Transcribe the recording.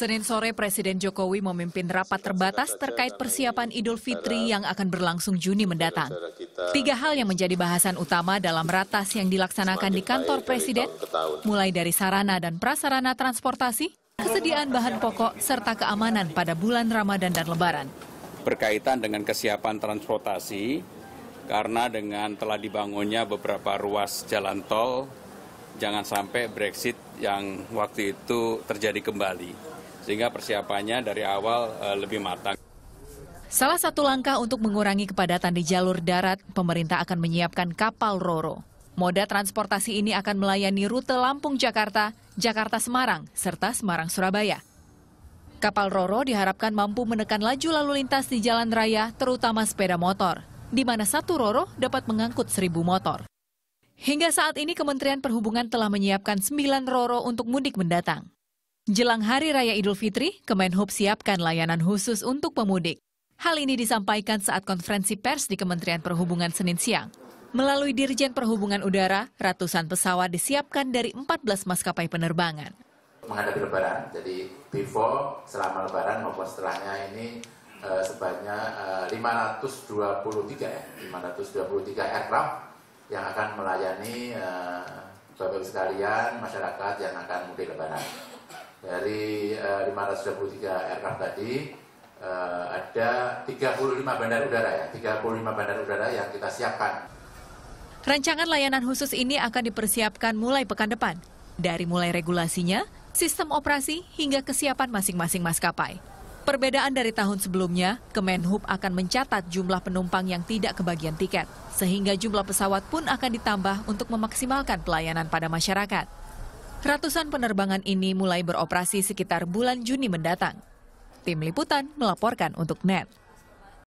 Senin sore Presiden Jokowi memimpin rapat terbatas terkait persiapan Idul Fitri yang akan berlangsung Juni mendatang. Tiga hal yang menjadi bahasan utama dalam ratas yang dilaksanakan di kantor Presiden, mulai dari sarana dan prasarana transportasi, kesediaan bahan pokok, serta keamanan pada bulan Ramadan dan Lebaran. Berkaitan dengan kesiapan transportasi, karena dengan telah dibangunnya beberapa ruas jalan tol, jangan sampai Brexit yang waktu itu terjadi kembali sehingga persiapannya dari awal eh, lebih matang. Salah satu langkah untuk mengurangi kepadatan di jalur darat, pemerintah akan menyiapkan kapal Roro. Moda transportasi ini akan melayani rute Lampung-Jakarta, Jakarta-Semarang, serta Semarang-Surabaya. Kapal Roro diharapkan mampu menekan laju lalu lintas di jalan raya, terutama sepeda motor, di mana satu Roro dapat mengangkut seribu motor. Hingga saat ini Kementerian Perhubungan telah menyiapkan sembilan Roro untuk mudik mendatang. Jelang Hari Raya Idul Fitri, Kemenhub siapkan layanan khusus untuk pemudik. Hal ini disampaikan saat konferensi pers di Kementerian Perhubungan Senin siang. Melalui Dirjen Perhubungan Udara, ratusan pesawat disiapkan dari 14 maskapai penerbangan. Menghadapi lebaran, jadi before, selama lebaran maupun setelahnya ini uh, sebanyak eh, uh, 523 ya, 523 aircraft yang akan melayani uh, eh, bapak sekalian, masyarakat yang akan mudik lebaran dari eh, uh, 523 aircraft tadi uh, ada 35 bandar udara ya, 35 bandar udara yang kita siapkan. Rancangan layanan khusus ini akan dipersiapkan mulai pekan depan, dari mulai regulasinya, sistem operasi hingga kesiapan masing-masing maskapai. Perbedaan dari tahun sebelumnya, Kemenhub akan mencatat jumlah penumpang yang tidak kebagian tiket, sehingga jumlah pesawat pun akan ditambah untuk memaksimalkan pelayanan pada masyarakat. Ratusan penerbangan ini mulai beroperasi sekitar bulan Juni mendatang. Tim Liputan melaporkan untuk NET.